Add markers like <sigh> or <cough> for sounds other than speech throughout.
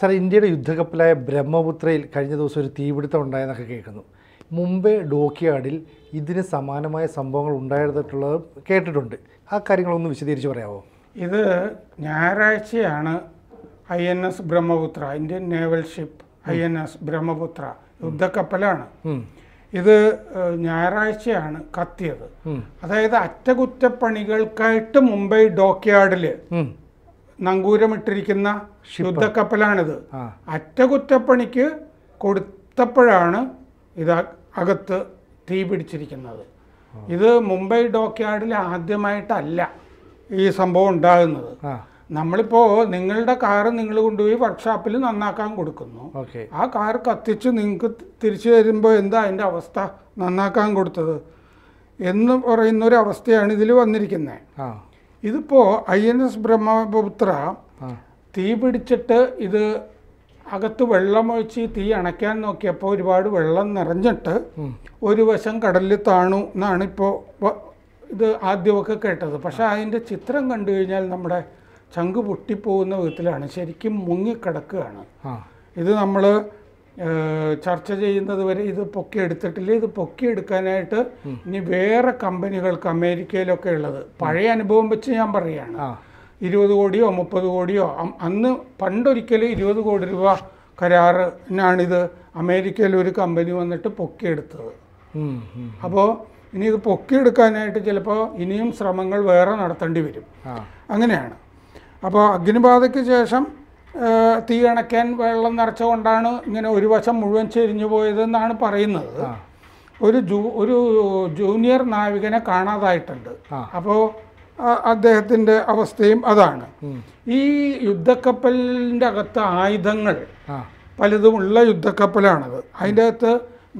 sir ഇന്ത്യയുടെ യുദ്ധക്കപ്പലായ ബ്രഹ്മപുത്രയിൽ കഴിഞ്ഞ ദിവസം ഒരു തീപിടുത്തം ഉണ്ടായെന്നൊക്കെ കേൾക്കുന്നു മുംബൈ ഡോക്കിയാർഡിൽ ഇതിന് സമാനമായ സംഭവങ്ങൾ ഉണ്ടായിരുന്നിട്ടുള്ളത് കേട്ടിട്ടുണ്ട് ആ കാര്യങ്ങളൊന്ന് വിശദീകരിച്ച് പറയാമോ ഇത് ഞായറാഴ്ചയാണ് I N S Brahmaputra Indian naval ship I N S Brahmaputra യുദ്ധക്കപ്പലാണ് ഇത് ഞായറാഴ്ചയാണ് കത്തിയത് അതായത് അറ്റകുറ്റപ്പണികൾക്കായിട്ട് മുംബൈ ഡോക്യാർഡിൽ നങ്കൂരമിട്ടിരിക്കുന്ന ശുദ്ധക്കപ്പലാണിത് അറ്റകുറ്റപ്പണിക്ക് കൊടുത്തപ്പോഴാണ് ഇത് അകത്ത് തീ പിടിച്ചിരിക്കുന്നത് ഇത് മുംബൈ യാർഡിൽ ആദ്യമായിട്ടല്ല ഈ സംഭവം ഉണ്ടാകുന്നത് നമ്മളിപ്പോ നിങ്ങളുടെ കാറ് നിങ്ങൾ കൊണ്ടുപോയി വർക്ക്ഷോപ്പിൽ നന്നാക്കാൻ കൊടുക്കുന്നു ആ കാർ കത്തിച്ച് നിങ്ങൾക്ക് തിരിച്ചു തരുമ്പോൾ എന്താ അതിൻ്റെ അവസ്ഥ നന്നാക്കാൻ കൊടുത്തത് എന്ന് പറയുന്ന ഒരു അവസ്ഥയാണ് ഇതിൽ വന്നിരിക്കുന്നത് ഇതിപ്പോ ഐ എൻ എസ് ബ്രഹ്മപുത്ര തീ പിടിച്ചിട്ട് ഇത് അകത്ത് ഒഴിച്ച് തീ അണയ്ക്കാൻ നോക്കിയപ്പോൾ ഒരുപാട് വെള്ളം നിറഞ്ഞിട്ട് ഒരു വശം കടലിൽ താണു എന്നാണ് ഇപ്പോൾ ഇത് ആദ്യമൊക്കെ കേട്ടത് പക്ഷെ അതിൻ്റെ ചിത്രം കണ്ടു കഴിഞ്ഞാൽ നമ്മുടെ ചങ്ക് പൊട്ടിപ്പോകുന്ന വിധത്തിലാണ് ശരിക്കും മുങ്ങിക്കിടക്കുകയാണ് ഇത് നമ്മൾ ചർച്ച ചെയ്യുന്നത് വരെ ഇത് എടുത്തിട്ടില്ല ഇത് പൊക്കി എടുക്കാനായിട്ട് ഇനി വേറെ കമ്പനികൾക്ക് അമേരിക്കയിലൊക്കെ ഉള്ളത് പഴയ അനുഭവം വെച്ച് ഞാൻ പറയുകയാണ് ഇരുപത് കോടിയോ മുപ്പത് കോടിയോ അന്ന് പണ്ടൊരിക്കൽ ഇരുപത് കോടി രൂപ കരാറിനാണിത് അമേരിക്കയിൽ ഒരു കമ്പനി വന്നിട്ട് പൊക്കിയെടുത്തത് അപ്പോൾ ഇനി ഇത് പൊക്കിയെടുക്കാനായിട്ട് ചിലപ്പോൾ ഇനിയും ശ്രമങ്ങൾ വേറെ നടത്തേണ്ടി വരും അങ്ങനെയാണ് അപ്പോൾ അഗ്നിബാധയ്ക്ക് ശേഷം തീ അണയ്ക്കാൻ വെള്ളം നിറച്ചുകൊണ്ടാണ് ഇങ്ങനെ ഒരു വശം മുഴുവൻ ചെരിഞ്ഞു പോയതെന്നാണ് പറയുന്നത് ഒരു ജൂ ഒരു ജൂനിയർ നാവികനെ കാണാതായിട്ടുണ്ട് അപ്പോൾ അദ്ദേഹത്തിൻ്റെ അവസ്ഥയും അതാണ് ഈ യുദ്ധക്കപ്പലിൻ്റെ അകത്ത് ആയുധങ്ങൾ പലതുമുള്ള യുദ്ധക്കപ്പലാണത് അതിൻ്റെ അകത്ത്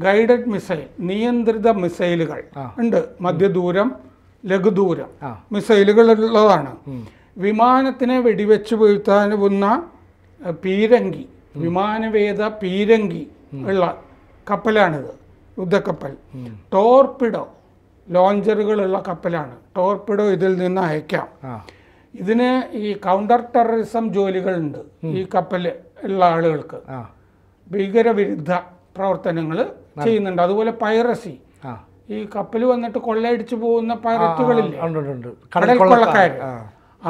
ഗൈഡഡ് മിസൈൽ നിയന്ത്രിത മിസൈലുകൾ ഉണ്ട് മധ്യദൂരം ലഘുദൂരം മിസൈലുകൾ ഉള്ളതാണ് വിമാനത്തിനെ വെടിവെച്ച് വീഴ്ത്താനുവുന്ന പീരങ്കി വിമാനവേദ പീരങ്കി ഉള്ള കപ്പലാണിത് യുദ്ധക്കപ്പൽ ടോർപിഡോ ലോഞ്ചറുകളുള്ള കപ്പലാണ് ടോർപിഡോ ഇതിൽ നിന്ന് അയക്കാം ഇതിന് ഈ കൗണ്ടർ ടെററിസം ജോലികളുണ്ട് ഈ കപ്പൽ ഉള്ള ആളുകൾക്ക് ഭീകരവിരുദ്ധ പ്രവർത്തനങ്ങൾ ചെയ്യുന്നുണ്ട് അതുപോലെ പൈറസി ഈ കപ്പൽ വന്നിട്ട് കൊള്ളയടിച്ചു പോകുന്ന പൈററ്റുകളില്ലേ കടൽ കൊള്ളക്കാർ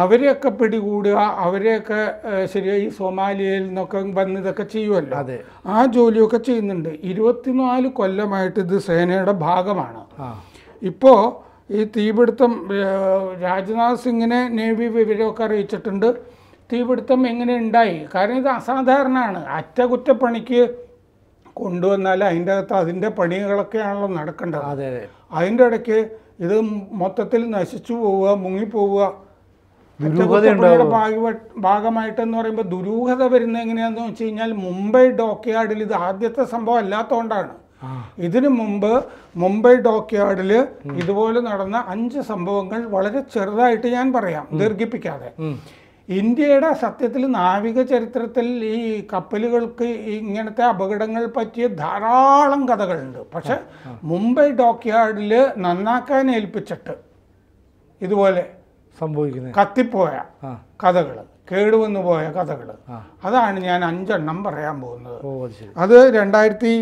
അവരെയൊക്കെ പിടികൂടുക അവരെയൊക്കെ ശരി ഈ സൊമാലിയയിൽ നിന്നൊക്കെ വന്ന് ഇതൊക്കെ ചെയ്യുമല്ലോ അതെ ആ ജോലിയൊക്കെ ചെയ്യുന്നുണ്ട് ഇരുപത്തിനാല് കൊല്ലമായിട്ട് ഇത് സേനയുടെ ഭാഗമാണ് ഇപ്പോൾ ഈ തീപിടുത്തം രാജ്നാഥ് സിംഗിനെ നേവി വിവരമൊക്കെ അറിയിച്ചിട്ടുണ്ട് തീപിടുത്തം എങ്ങനെ ഉണ്ടായി കാരണം ഇത് അസാധാരണമാണ് അറ്റകുറ്റപ്പണിക്ക് കൊണ്ടുവന്നാൽ അതിൻ്റെ അകത്ത് അതിൻ്റെ പണികളൊക്കെയാണല്ലോ നടക്കേണ്ടത് അതിൻ്റെ ഇടയ്ക്ക് ഇത് മൊത്തത്തിൽ നശിച്ചു പോവുക മുങ്ങിപ്പോവുക അറ്റകുറ്റപ്പണിയുടെ ഭാഗമായിട്ട് എന്ന് പറയുമ്പോൾ ദുരൂഹത വരുന്ന എങ്ങനെയാണെന്ന് വെച്ച് കഴിഞ്ഞാൽ മുംബൈ ഡോക്ക്യാർഡിൽ ഇത് ആദ്യത്തെ സംഭവം അല്ലാത്തതുകൊണ്ടാണ് ഇതിനു മുമ്പ് മുംബൈ യാർഡിൽ ഇതുപോലെ നടന്ന അഞ്ച് സംഭവങ്ങൾ വളരെ ചെറുതായിട്ട് ഞാൻ പറയാം ദീർഘിപ്പിക്കാതെ ഇന്ത്യയുടെ സത്യത്തിൽ നാവിക ചരിത്രത്തിൽ ഈ കപ്പലുകൾക്ക് ഇങ്ങനത്തെ അപകടങ്ങൾ പറ്റിയ ധാരാളം കഥകളുണ്ട് പക്ഷെ മുംബൈ യാർഡിൽ നന്നാക്കാൻ ഏൽപ്പിച്ചിട്ട് ഇതുപോലെ സംഭവിക്കുന്നത് കത്തിപ്പോയ കഥകൾ കേടുവന്ന് പോയ കഥകൾ അതാണ് ഞാൻ അഞ്ചെണ്ണം പറയാൻ പോകുന്നത് അത് രണ്ടായിരത്തി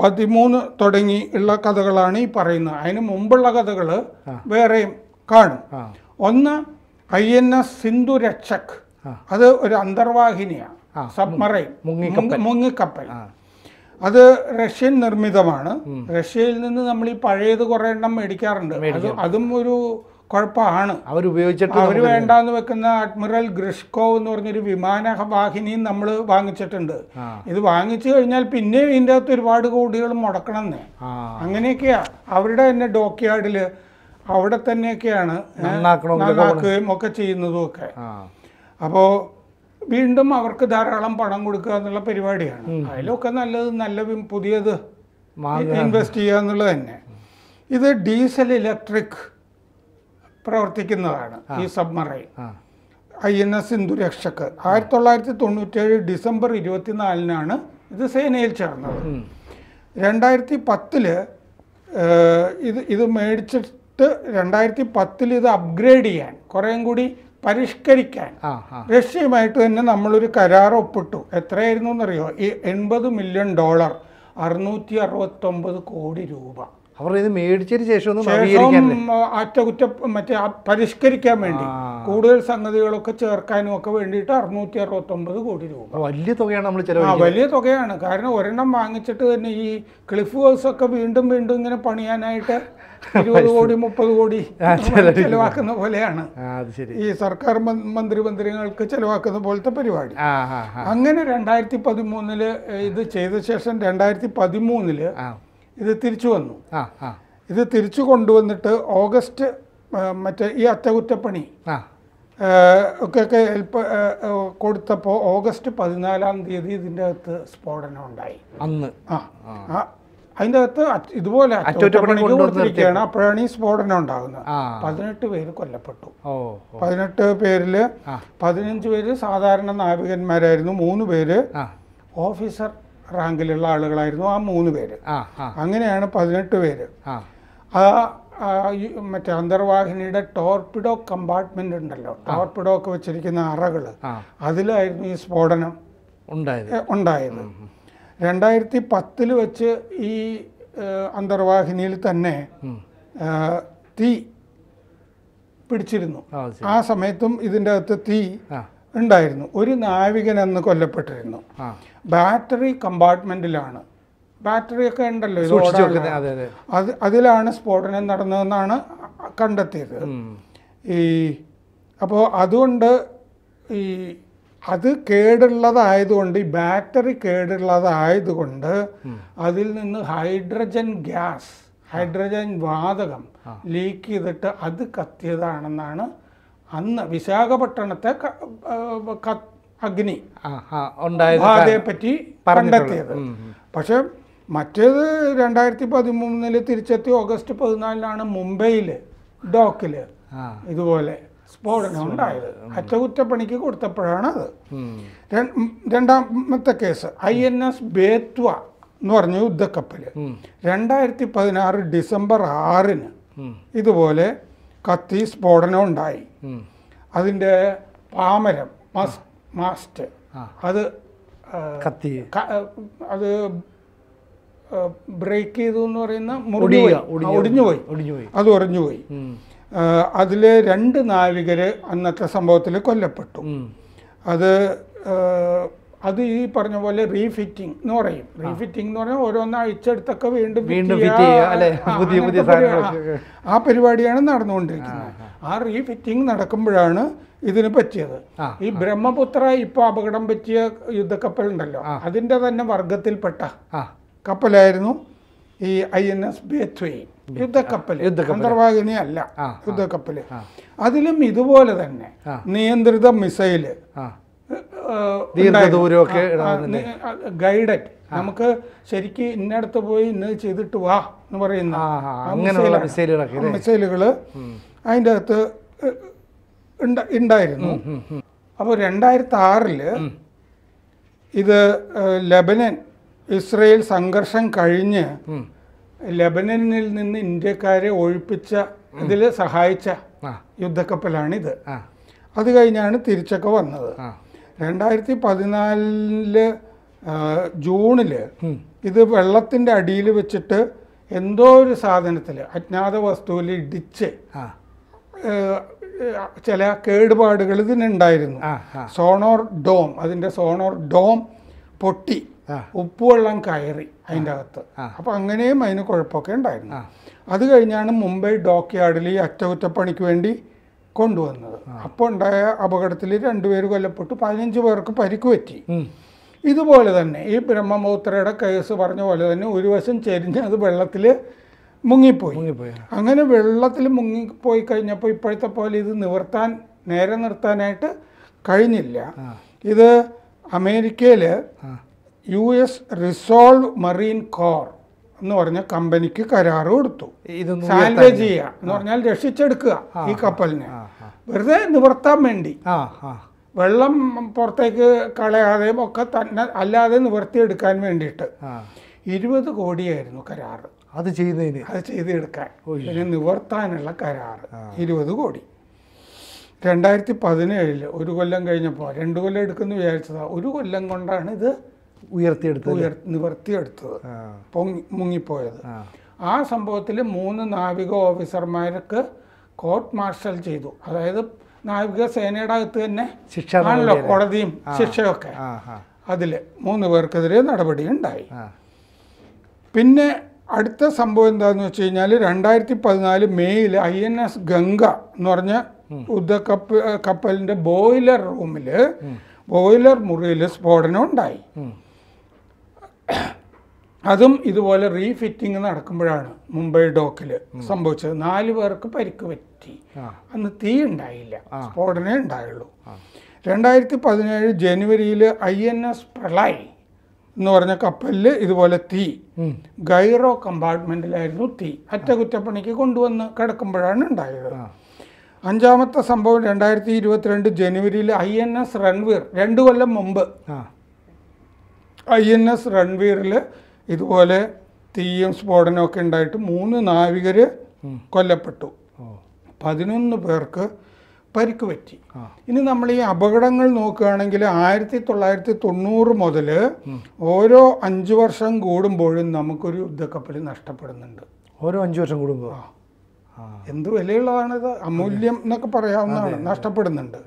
പതിമൂന്ന് തുടങ്ങി ഉള്ള കഥകളാണ് ഈ പറയുന്നത് അതിന് മുമ്പുള്ള കഥകൾ വേറെയും കാണും ഒന്ന് I N S Sindhu Rakshak അത് ഒരു അന്തർവാഹിനിയാണ് സബ്മറൈൻ മുങ്ങിക്കപ്പൽ അത് റഷ്യൻ നിർമ്മിതമാണ് റഷ്യയിൽ നിന്ന് നമ്മൾ ഈ പഴയത് കുറേ എണ്ണം മേടിക്കാറുണ്ട് അതും ഒരു കുഴപ്പമാണ് അവർ ഉപയോഗിച്ചിട്ട് അവർ വേണ്ടാന്ന് വെക്കുന്ന അഡ്മിറൽ ഗ്രിഷ്കോ എന്ന് പറഞ്ഞൊരു വിമാന വാഹിനിയും നമ്മൾ വാങ്ങിച്ചിട്ടുണ്ട് ഇത് വാങ്ങിച്ചു കഴിഞ്ഞാൽ പിന്നെയും ഇതിൻ്റെ അകത്ത് ഒരുപാട് കോടികൾ മുടക്കണമെന്ന് അങ്ങനെയൊക്കെയാ അവരുടെ തന്നെ ഡോക്ക് യാർഡിൽ അവിടെ തന്നെയൊക്കെയാണ് നന്നാക്കുകയും ഒക്കെ ചെയ്യുന്നതും ഒക്കെ അപ്പോൾ വീണ്ടും അവർക്ക് ധാരാളം പണം കൊടുക്കുക എന്നുള്ള പരിപാടിയാണ് അതിലൊക്കെ നല്ലത് നല്ല പുതിയത് ഇൻവെസ്റ്റ് ചെയ്യുക എന്നുള്ളത് തന്നെ ഇത് ഡീസൽ ഇലക്ട്രിക് പ്രവർത്തിക്കുന്നതാണ് ഈ submarine I N S Sindhurakshak ആയിരത്തി തൊള്ളായിരത്തി തൊണ്ണൂറ്റേഴ് ഡിസംബർ ഇരുപത്തിനാലിനാണ് ഇത് സേനയിൽ ചേർന്നത് രണ്ടായിരത്തി പത്തില് ഇത് ഇത് മേടിച്ചിട്ട് രണ്ടായിരത്തി പത്തിൽ ഇത് അപ്ഗ്രേഡ് ചെയ്യാൻ കുറേയും കൂടി പരിഷ്കരിക്കാൻ റഷ്യയുമായിട്ട് തന്നെ നമ്മളൊരു കരാർ ഒപ്പിട്ടു എത്രയായിരുന്നു എന്നറിയോ ഈ എൺപത് മില്യൺ ഡോളർ അറുന്നൂറ്റി അറുപത്തൊമ്പത് കോടി രൂപ ആ അവർ ഇത് മേടിച്ചതിന് ശേഷം അറ്റകുറ്റ മറ്റേ പരിഷ്കരിക്കാൻ വേണ്ടി കൂടുതൽ സംഗതികളൊക്കെ ചേർക്കാനും ഒക്കെ വേണ്ടിയിട്ട് അറുന്നൂറ്റി ഒമ്പത് കോടി രൂപ വലിയ തുകയാണ് നമ്മൾ ചെലവ് വലിയ തുകയാണ് കാരണം ഒരെണ്ണം വാങ്ങിച്ചിട്ട് തന്നെ ഈ ക്ലിഫ് ഹൗസ് ഒക്കെ വീണ്ടും വീണ്ടും ഇങ്ങനെ പണിയാനായിട്ട് <laughs> ഇരുപത് കോടി മുപ്പത് കോടി ചെലവാക്കുന്ന പോലെയാണ് ഈ സർക്കാർ മന്ത്രി മന്ത്രികൾക്ക് ചെലവാക്കുന്ന പോലത്തെ പരിപാടി അങ്ങനെ രണ്ടായിരത്തി പതിമൂന്നില് ഇത് ചെയ്ത ശേഷം രണ്ടായിരത്തി പതിമൂന്നില് ഇത് തിരിച്ചു വന്നു ഇത് തിരിച്ചു കൊണ്ടുവന്നിട്ട് ഓഗസ്റ്റ് മറ്റേ ഈ അറ്റകുറ്റപ്പണി ഒക്കെ ഹെൽപ്പ് കൊടുത്തപ്പോൾ ഓഗസ്റ്റ് പതിനാലാം തീയതി ഇതിൻ്റെ അകത്ത് സ്ഫോടനം ഉണ്ടായി അന്ന് ആ അതിൻ്റെ അകത്ത് ഇതുപോലെ അറ്റകുറ്റപ്പണി കൊടുത്തിരിക്കുകയാണ് അപ്പോഴാണ് ഈ സ്ഫോടനം ഉണ്ടാകുന്നത് പതിനെട്ട് പേര് കൊല്ലപ്പെട്ടു പതിനെട്ട് പേരിൽ പതിനഞ്ച് പേര് സാധാരണ നാവികന്മാരായിരുന്നു മൂന്ന് പേര് ഓഫീസർ റാങ്കിലുള്ള ആളുകളായിരുന്നു ആ മൂന്ന് പേര് അങ്ങനെയാണ് പതിനെട്ട് പേര് ആ മറ്റേ അന്തർവാഹിനിയുടെ ടോർപിഡോ കമ്പാർട്ട്മെന്റ് ഉണ്ടല്ലോ ടോർപിഡോ ഒക്കെ വെച്ചിരിക്കുന്ന അറകൾ അതിലായിരുന്നു ഈ സ്ഫോടനം ഉണ്ടായത് രണ്ടായിരത്തി പത്തിൽ വെച്ച് ഈ അന്തർവാഹിനിയിൽ തന്നെ തീ പിടിച്ചിരുന്നു ആ സമയത്തും ഇതിൻ്റെ അകത്ത് തീ ഉണ്ടായിരുന്നു ഒരു നാവികൻ അന്ന് കൊല്ലപ്പെട്ടിരുന്നു ബാറ്ററി ബാറ്ററി ഒക്കെ ഉണ്ടല്ലോ ഇത് അത് അതിലാണ് സ്ഫോടനം നടന്നതെന്നാണ് കണ്ടെത്തിയത് ഈ അപ്പോൾ അതുകൊണ്ട് ഈ അത് കേടുള്ളതായതുകൊണ്ട് ഈ ബാറ്ററി കേടുള്ളതായതുകൊണ്ട് അതിൽ നിന്ന് ഹൈഡ്രജൻ ഗ്യാസ് ഹൈഡ്രജൻ വാതകം ലീക്ക് ചെയ്തിട്ട് അത് കത്തിയതാണെന്നാണ് അന്ന് വിശാഖപട്ടണത്തെ അഗ്നി ഉപാധിയെ പറ്റി കണ്ടെത്തിയത് പക്ഷെ മറ്റേത് രണ്ടായിരത്തി പതിമൂന്നില് തിരിച്ചെത്തി ഓഗസ്റ്റ് പതിനാലിനാണ് മുംബൈയില് ഡോക്കിൽ ഇതുപോലെ സ്ഫോടനം ഉണ്ടായത് അറ്റകുറ്റപ്പണിക്ക് കൊടുത്തപ്പോഴാണ് അത് രണ്ടാമത്തെ case I N S Betwa എന്ന് പറഞ്ഞ യുദ്ധക്കപ്പല് രണ്ടായിരത്തി പതിനാറ് ഡിസംബർ ആറിന് ഇതുപോലെ കത്തി സ്ഫോടനം ഉണ്ടായി അതിൻ്റെ പാമരം മസ്ക് മാസ്റ്റ് അത് കത്തി അത് ബ്രേക്ക് ചെയ്തു എന്ന് പറയുന്ന ഒടിഞ്ഞു പോയി ഒടിഞ്ഞു പോയി അത് ഒറിഞ്ഞു പോയി അതില് രണ്ട് നാവികര് അന്നത്തെ സംഭവത്തിൽ കൊല്ലപ്പെട്ടു അത് അത് ഈ പറഞ്ഞ പോലെ റീഫിറ്റിംഗ് എന്ന് പറയും റീഫിറ്റിംഗ് എന്ന് പറഞ്ഞാൽ ഓരോന്ന് അഴിച്ചെടുത്തൊക്കെ വീണ്ടും ആ പരിപാടിയാണ് നടന്നുകൊണ്ടിരിക്കുന്നത് ആ റീഫിറ്റിംഗ് നടക്കുമ്പോഴാണ് ഇതിന് പറ്റിയത് ഈ ബ്രഹ്മപുത്ര ഇപ്പൊ അപകടം പറ്റിയ ഉണ്ടല്ലോ അതിന്റെ തന്നെ വർഗത്തിൽപ്പെട്ട കപ്പലായിരുന്നു ഈ ഐ എൻ എസ് ബേത്വെയിൻ യുദ്ധക്കപ്പൽ അന്തർവാഹിനി അല്ല യുദ്ധക്കപ്പൽ അതിലും ഇതുപോലെ തന്നെ നിയന്ത്രിത മിസൈല് ഗൈഡഡ് നമുക്ക് ശരിക്ക് ഇന്നടത്ത് പോയി ഇന്ന് ചെയ്തിട്ട് വാ എന്ന് പറയുന്ന മിസൈലുകള് അതിൻ്റെ അകത്ത് ഉണ്ടായിരുന്നു അപ്പോൾ രണ്ടായിരത്തി ആറിൽ ഇത് ലബനൻ ഇസ്രയേൽ സംഘർഷം കഴിഞ്ഞ് ലബനനിൽ നിന്ന് ഇന്ത്യക്കാരെ ഒഴിപ്പിച്ച ഇതിൽ സഹായിച്ച യുദ്ധക്കപ്പലാണിത് അത് കഴിഞ്ഞാണ് തിരിച്ചൊക്കെ വന്നത് രണ്ടായിരത്തി പതിനാലില് ജൂണിൽ ഇത് വെള്ളത്തിൻ്റെ അടിയിൽ വെച്ചിട്ട് എന്തോ ഒരു സാധനത്തിൽ അജ്ഞാത വസ്തുവിൽ ഇടിച്ച് ചില കേടുപാടുകൾ ഇതിനുണ്ടായിരുന്നു സോണോർ ഡോം അതിൻ്റെ സോണോർ ഡോം പൊട്ടി ഉപ്പുവെള്ളം കയറി അതിൻ്റെ അകത്ത് അപ്പം അങ്ങനെയും അതിന് കുഴപ്പമൊക്കെ ഉണ്ടായിരുന്നു അത് കഴിഞ്ഞാണ് മുംബൈ ഡോക്ക്യാർഡിൽ ഈ അറ്റകുറ്റപ്പണിക്ക് വേണ്ടി കൊണ്ടുവന്നത് അപ്പോൾ ഉണ്ടായ അപകടത്തിൽ രണ്ടുപേർ കൊല്ലപ്പെട്ടു പതിനഞ്ച് പേർക്ക് പരിക്ക് പറ്റി ഇതുപോലെ തന്നെ ഈ ബ്രഹ്മമൂത്രയുടെ കേസ് പറഞ്ഞ പോലെ തന്നെ ഒരു വശം ചെരിഞ്ഞ് അത് വെള്ളത്തിൽ മുങ്ങിപ്പോയി മുങ്ങിപ്പോയി അങ്ങനെ വെള്ളത്തിൽ മുങ്ങിപ്പോയി കഴിഞ്ഞപ്പോൾ ഇപ്പോഴത്തെ പോലെ ഇത് നിവർത്താൻ നേരെ നിർത്താനായിട്ട് കഴിഞ്ഞില്ല ഇത് അമേരിക്കയിൽ U S resolve marine corps എന്ന് പറഞ്ഞ കമ്പനിക്ക് കരാർ കൊടുത്തു സാൽവേജ് ചെയ്യുക എന്ന് പറഞ്ഞാൽ രക്ഷിച്ചെടുക്കുക ഈ കപ്പലിനെ വെറുതെ നിവർത്താൻ വേണ്ടി വെള്ളം പുറത്തേക്ക് കളയാതെയും ഒക്കെ തന്നെ അല്ലാതെ നിവർത്തിയെടുക്കാൻ വേണ്ടിയിട്ട് ഇരുപത് കോടിയായിരുന്നു കരാറ് അത് ചെയ്യുന്നതിന് അത് ചെയ്തെടുക്കാൻ ഇതിനെ നിവർത്താനുള്ള കരാർ ഇരുപത് കോടി രണ്ടായിരത്തി പതിനേഴില് ഒരു കൊല്ലം കഴിഞ്ഞപ്പോൾ രണ്ട് കൊല്ലം എടുക്കുന്നു വിചാരിച്ചതാണ് ഒരു കൊല്ലം കൊണ്ടാണ് ഇത് ഉയർത്തിയെടുത്തത് ഉയർ നിവർത്തിയെടുത്തത് പൊങ്ങി മുങ്ങിപ്പോയത് ആ സംഭവത്തിൽ മൂന്ന് നാവിക ഓഫീസർമാർക്ക് കോർട്ട് മാർഷൽ ചെയ്തു അതായത് നാവിക സേനയുടെ അകത്ത് തന്നെ ശിക്ഷ ആണല്ലോ കോടതിയും ശിക്ഷയൊക്കെ അതിൽ മൂന്ന് പേർക്കെതിരെ നടപടി ഉണ്ടായി പിന്നെ അടുത്ത സംഭവം എന്താന്ന് വെച്ച് കഴിഞ്ഞാൽ രണ്ടായിരത്തി പതിനാല് മെയ്യിൽ ഐ എൻ എസ് ഗംഗ എന്ന് പറഞ്ഞ യുദ്ധ കപ്പ കപ്പലിന്റെ ബോയിലർ റൂമിൽ ബോയിലർ മുറിയിൽ സ്ഫോടനം ഉണ്ടായി അതും ഇതുപോലെ റീഫിറ്റിംഗ് നടക്കുമ്പോഴാണ് മുംബൈ ഡോക്കിൽ സംഭവിച്ചത് നാല് പേർക്ക് പരിക്ക് പറ്റി അന്ന് തീ ഉണ്ടായില്ല സ്ഫോടനേ ഉണ്ടായുള്ളൂ രണ്ടായിരത്തി പതിനേഴ് ജനുവരിയിൽ ഐ എൻ എസ് പ്രളയ് എന്ന് പറഞ്ഞ കപ്പലിൽ ഇതുപോലെ തീ ഗൈറോ കമ്പാർട്ട്മെന്റിലായിരുന്നു തീ അറ്റകുറ്റപ്പണിക്ക് കൊണ്ടുവന്ന് കിടക്കുമ്പോഴാണ് ഉണ്ടായത് അഞ്ചാമത്തെ സംഭവം രണ്ടായിരത്തി ഇരുപത്തിരണ്ട് ജനുവരിയിൽ ഐ എൻ എസ് റൺവീർ രണ്ടു കൊല്ലം മുമ്പ് ഐ എൻ എസ് റൺവീറിൽ ഇതുപോലെ തീയും സ്ഫോടനമൊക്കെ ഉണ്ടായിട്ട് മൂന്ന് നാവികർ കൊല്ലപ്പെട്ടു പതിനൊന്ന് പേർക്ക് പരിക്ക് പറ്റി ഇനി നമ്മൾ ഈ അപകടങ്ങൾ നോക്കുകയാണെങ്കിൽ ആയിരത്തി തൊള്ളായിരത്തി തൊണ്ണൂറ് മുതൽ ഓരോ അഞ്ച് വർഷം കൂടുമ്പോഴും നമുക്കൊരു യുദ്ധക്കപ്പൽ നഷ്ടപ്പെടുന്നുണ്ട് ഓരോ അഞ്ച് വർഷം കൂടുമ്പോൾ എന്ത് വിലയുള്ളതാണിത് അമൂല്യം എന്നൊക്കെ പറയാവുന്നതാണ് നഷ്ടപ്പെടുന്നുണ്ട്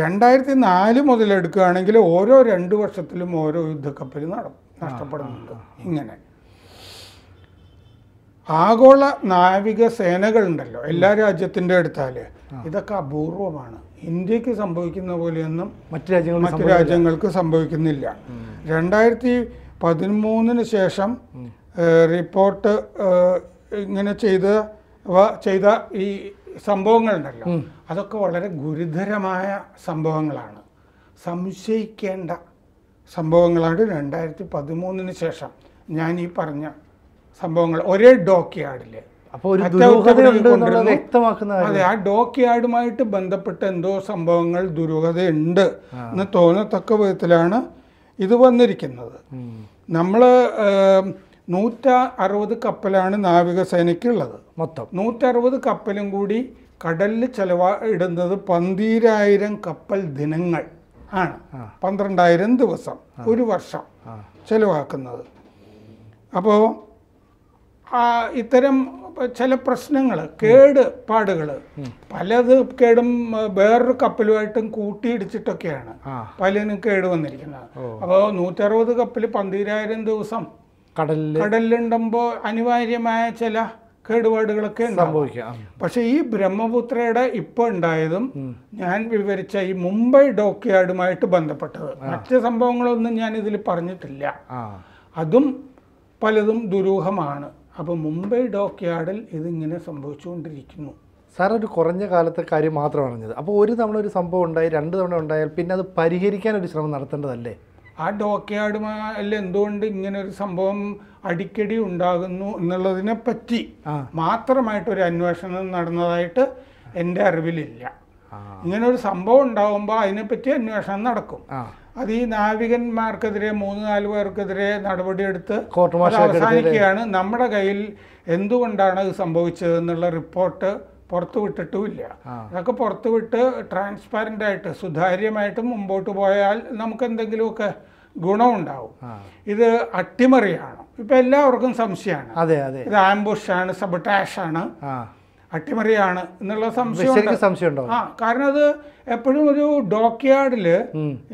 രണ്ടായിരത്തി നാല് മുതൽ എടുക്കുകയാണെങ്കിൽ ഓരോ രണ്ട് വർഷത്തിലും ഓരോ യുദ്ധക്കപ്പൽ നടക്കും നഷ്ടപ്പെടുന്നുണ്ട് ഇങ്ങനെ ആഗോള നാവിക സേനകളുണ്ടല്ലോ എല്ലാ രാജ്യത്തിൻ്റെ എടുത്താൽ ഇതൊക്കെ അപൂർവമാണ് ഇന്ത്യക്ക് സംഭവിക്കുന്ന പോലെയൊന്നും മറ്റു രാജ്യങ്ങൾ മറ്റു രാജ്യങ്ങൾക്ക് സംഭവിക്കുന്നില്ല രണ്ടായിരത്തി പതിമൂന്നിന് ശേഷം റിപ്പോർട്ട് ഇങ്ങനെ ചെയ്ത ചെയ്ത ഈ സംഭവങ്ങളുണ്ടല്ലോ അതൊക്കെ വളരെ ഗുരുതരമായ സംഭവങ്ങളാണ് സംശയിക്കേണ്ട സംഭവങ്ങളാണ് രണ്ടായിരത്തി പതിമൂന്നിന് ശേഷം ഞാൻ ഈ പറഞ്ഞ സംഭവങ്ങൾ ഒരേ ഡോക്യാർഡിൽ അപ്പോൾ ഒരു എന്നുള്ളത് വ്യക്തമാക്കുന്ന അതെ ആ യാർഡുമായിട്ട് ബന്ധപ്പെട്ട എന്തോ സംഭവങ്ങൾ ദുരൂഹതയുണ്ട് എന്ന് തോന്നത്തക്ക വിധത്തിലാണ് ഇത് വന്നിരിക്കുന്നത് നമ്മൾ നൂറ്റ അറുപത് കപ്പലാണ് നാവികസേനയ്ക്കുള്ളത് മൊത്തം നൂറ്ററുപത് കപ്പലും കൂടി കടലിൽ ചെലവ ഇടുന്നത് പന്തിരായിരം കപ്പൽ ദിനങ്ങൾ ആണ് പന്ത്രണ്ടായിരം ദിവസം ഒരു വർഷം ചെലവാക്കുന്നത് അപ്പോൾ ഇത്തരം ചില പ്രശ്നങ്ങൾ കേടുപാടുകൾ പലത് കേടും വേറൊരു കപ്പലുമായിട്ടും കൂട്ടിയിടിച്ചിട്ടൊക്കെയാണ് പലതിനും കേട് വന്നിരിക്കുന്നത് അപ്പോൾ നൂറ്ററുപത് കപ്പൽ പന്തിരായിരം ദിവസം കടലിൽ കടലിലുണ്ടുമ്പോൾ അനിവാര്യമായ ചില കേടുപാടുകളൊക്കെ സംഭവിക്കാം പക്ഷെ ഈ ബ്രഹ്മപുത്രയുടെ ഇപ്പോൾ ഉണ്ടായതും ഞാൻ വിവരിച്ച ഈ മുംബൈ യാർഡുമായിട്ട് ബന്ധപ്പെട്ടത് മറ്റ് സംഭവങ്ങളൊന്നും ഞാൻ ഇതിൽ പറഞ്ഞിട്ടില്ല അതും പലതും ദുരൂഹമാണ് അപ്പോൾ മുംബൈ ഡോക്ക് യാർഡിൽ ഇതിങ്ങനെ സംഭവിച്ചുകൊണ്ടിരിക്കുന്നു സാർ ഒരു കുറഞ്ഞ കാലത്തെ കാര്യം മാത്രമാണ് പറഞ്ഞത് അപ്പോൾ ഒരു തവണ ഒരു സംഭവം ഉണ്ടായി രണ്ട് തവണ ഉണ്ടായാൽ പിന്നെ അത് പരിഹരിക്കാൻ ഒരു ശ്രമം നടത്തേണ്ടതല്ലേ ആ ഡോക്കയാർഡുമായിൽ എന്തുകൊണ്ട് ഇങ്ങനെ ഒരു സംഭവം അടിക്കടി ഉണ്ടാകുന്നു എന്നുള്ളതിനെ പറ്റി മാത്രമായിട്ടൊരു അന്വേഷണം നടന്നതായിട്ട് എൻ്റെ അറിവിലില്ല ഇങ്ങനെ ഒരു സംഭവം ഉണ്ടാകുമ്പോൾ അതിനെപ്പറ്റി അന്വേഷണം നടക്കും അത് ഈ നാവികന്മാർക്കെതിരെ മൂന്ന് നാല് പേർക്കെതിരെ നടപടിയെടുത്ത് അവസാനിക്കുകയാണ് നമ്മുടെ കയ്യിൽ എന്തുകൊണ്ടാണ് ഇത് സംഭവിച്ചതെന്നുള്ള റിപ്പോർട്ട് പുറത്തുവിട്ടിട്ടുമില്ല അതൊക്കെ പുറത്തു വിട്ട് ട്രാൻസ്പാരൻ്റ് ആയിട്ട് സുതാര്യമായിട്ട് മുമ്പോട്ട് പോയാൽ നമുക്ക് എന്തെങ്കിലുമൊക്കെ ഗുണമുണ്ടാവും ഇത് അട്ടിമറിയാണ് ഇപ്പം എല്ലാവർക്കും സംശയമാണ് ഇത് ആംബുഷാണ് സബ്ടാഷാണ് അട്ടിമറിയാണ് എന്നുള്ള സംശയം സംശയം ആ കാരണം അത് എപ്പോഴും ഒരു ഡോക്ക് യാർഡില്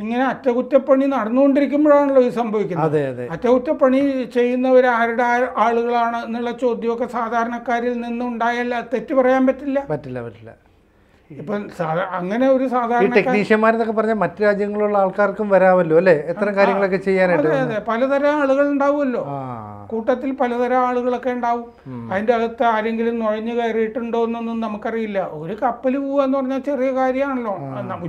ഇങ്ങനെ അറ്റകുറ്റപ്പണി നടന്നുകൊണ്ടിരിക്കുമ്പോഴാണല്ലോ ഇത് സംഭവിക്കുന്നത് അറ്റകുറ്റപ്പണി ചെയ്യുന്നവർ ആരുടെ ആളുകളാണ് എന്നുള്ള ചോദ്യമൊക്കെ സാധാരണക്കാരിൽ നിന്നുണ്ടായാൽ തെറ്റ് പറയാൻ പറ്റില്ല പറ്റില്ല പറ്റില്ല ഇപ്പം അങ്ങനെ ഒരു സാധാരണ ടെക്നീഷ്യന്മാരെന്നൊക്കെ പറഞ്ഞാൽ മറ്റു രാജ്യങ്ങളിലുള്ള ആൾക്കാർക്കും വരാമല്ലോ അല്ലേ എത്ര കാര്യങ്ങളൊക്കെ ചെയ്യാനായിട്ട് അതെ പലതരം ആളുകൾ ഉണ്ടാവുമല്ലോ കൂട്ടത്തിൽ പലതരം ആളുകളൊക്കെ ഉണ്ടാവും അതിൻ്റെ അകത്ത് ആരെങ്കിലും നുഴഞ്ഞു കയറിയിട്ടുണ്ടോ എന്നൊന്നും നമുക്കറിയില്ല ഒരു കപ്പൽ പോവാന്ന് പറഞ്ഞാൽ ചെറിയ കാര്യമാണല്ലോ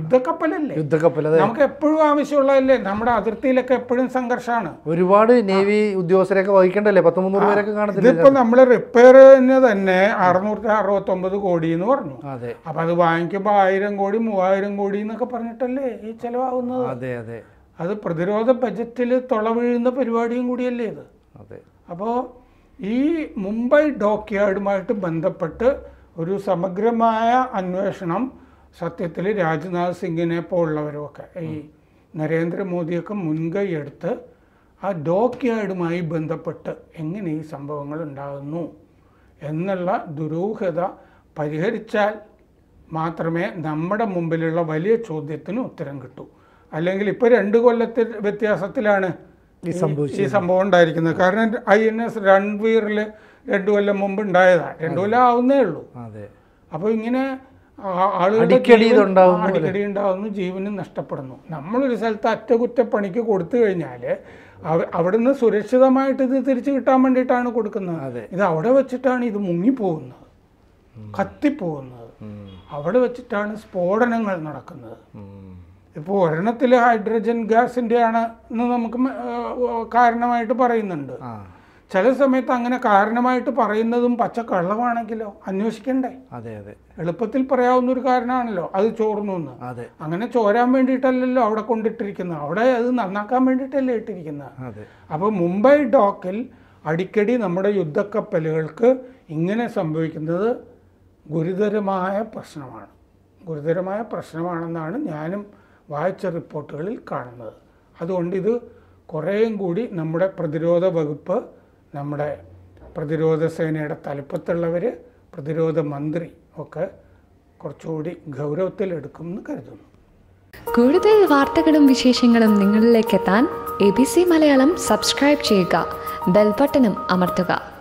യുദ്ധക്കപ്പലല്ലേ യുദ്ധക്കപ്പൽ നമുക്ക് എപ്പോഴും ആവശ്യമുള്ളതല്ലേ നമ്മുടെ അതിർത്തിയിലൊക്കെ എപ്പോഴും സംഘർഷമാണ് ഒരുപാട് നേവി ഉദ്യോഗസ്ഥരെയൊക്കെ വഹിക്കണ്ടല്ലേ പത്ത് മുന്നൂറ് പേരൊക്കെ കാണത്തില്ല ഇപ്പൊ നമ്മൾ റിപ്പയർ തന്നെ അറുന്നൂറ്റി അറുപത്തി ഒമ്പത് കോടി എന്ന് പറഞ്ഞു അപ്പൊ അത് വാങ്ങിക്കുമ്പോ ആയിരം കോടി മൂവായിരം കോടി എന്നൊക്കെ പറഞ്ഞിട്ടല്ലേ ഈ ചെലവാകുന്നത് അതെ അതെ അത് പ്രതിരോധ ബജറ്റിൽ തുളവീഴുന്ന പരിപാടിയും കൂടിയല്ലേ ഇത് അതെ അപ്പോൾ ഈ മുംബൈ ഡോക്യാർഡുമായിട്ട് ബന്ധപ്പെട്ട് ഒരു സമഗ്രമായ അന്വേഷണം സത്യത്തിൽ രാജ്നാഥ് സിംഗിനെ പോലുള്ളവരുമൊക്കെ ഈ നരേന്ദ്രമോദിയൊക്കെ മുൻകൈ എടുത്ത് ആ ഡോക്യാർഡുമായി ബന്ധപ്പെട്ട് എങ്ങനെ ഈ സംഭവങ്ങൾ ഉണ്ടാകുന്നു എന്നുള്ള ദുരൂഹത പരിഹരിച്ചാൽ മാത്രമേ നമ്മുടെ മുമ്പിലുള്ള വലിയ ചോദ്യത്തിന് ഉത്തരം കിട്ടൂ അല്ലെങ്കിൽ ഇപ്പോൾ രണ്ട് കൊല്ലത്തെ വ്യത്യാസത്തിലാണ് ഈ സംഭവം ഉണ്ടായിരിക്കുന്നത് കാരണം ഐ എൻ എസ് രൺവീറിൽ രണ്ടു കൊല്ലം മുമ്പ് ഉണ്ടായതാണ് രണ്ടു കൊല്ലം ആവുന്നേ ഉള്ളൂ അപ്പോൾ ഇങ്ങനെ അടിക്കടി ഉണ്ടാവുന്നു ജീവന് നഷ്ടപ്പെടുന്നു നമ്മളൊരു സ്ഥലത്ത് അറ്റകുറ്റപ്പണിക്ക് കൊടുത്തു കഴിഞ്ഞാൽ അവിടുന്ന് സുരക്ഷിതമായിട്ട് ഇത് തിരിച്ചു കിട്ടാൻ വേണ്ടിയിട്ടാണ് കൊടുക്കുന്നത് ഇത് അവിടെ വെച്ചിട്ടാണ് ഇത് മുങ്ങിപ്പോകുന്നത് കത്തിപ്പോകുന്നത് അവിടെ വെച്ചിട്ടാണ് സ്ഫോടനങ്ങൾ നടക്കുന്നത് ഇപ്പോൾ ഒരെണ്ണത്തിൽ ഹൈഡ്രജൻ ഗ്യാസിൻ്റെ ആണ് എന്ന് നമുക്ക് കാരണമായിട്ട് പറയുന്നുണ്ട് ചില സമയത്ത് അങ്ങനെ കാരണമായിട്ട് പറയുന്നതും പച്ച കള്ളമാണെങ്കിലോ അന്വേഷിക്കണ്ടേ അതെ അതെ എളുപ്പത്തിൽ പറയാവുന്ന ഒരു കാരണമാണല്ലോ അത് ചോർന്നു എന്ന് അങ്ങനെ ചോരാൻ വേണ്ടിയിട്ടല്ലല്ലോ അവിടെ കൊണ്ടിട്ടിരിക്കുന്നത് അവിടെ അത് നന്നാക്കാൻ വേണ്ടിയിട്ടല്ലേ ഇട്ടിരിക്കുന്നത് അതെ അപ്പോൾ മുംബൈ ഡോക്കിൽ അടിക്കടി നമ്മുടെ യുദ്ധക്കപ്പലുകൾക്ക് ഇങ്ങനെ സംഭവിക്കുന്നത് ഗുരുതരമായ പ്രശ്നമാണ് ഗുരുതരമായ പ്രശ്നമാണെന്നാണ് ഞാനും വായിച്ച റിപ്പോർട്ടുകളിൽ കാണുന്നത് അതുകൊണ്ട് ഇത് കുറേയും കൂടി നമ്മുടെ പ്രതിരോധ വകുപ്പ് നമ്മുടെ പ്രതിരോധ സേനയുടെ തലപ്പത്തുള്ളവർ പ്രതിരോധ മന്ത്രി ഒക്കെ കുറച്ചുകൂടി ഗൗരവത്തിൽ എന്ന് കരുതുന്നു കൂടുതൽ വാർത്തകളും വിശേഷങ്ങളും നിങ്ങളിലേക്ക് എത്താൻ A B C Malayalam subscribe ചെയ്യുക ബെൽബട്ടനും അമർത്തുക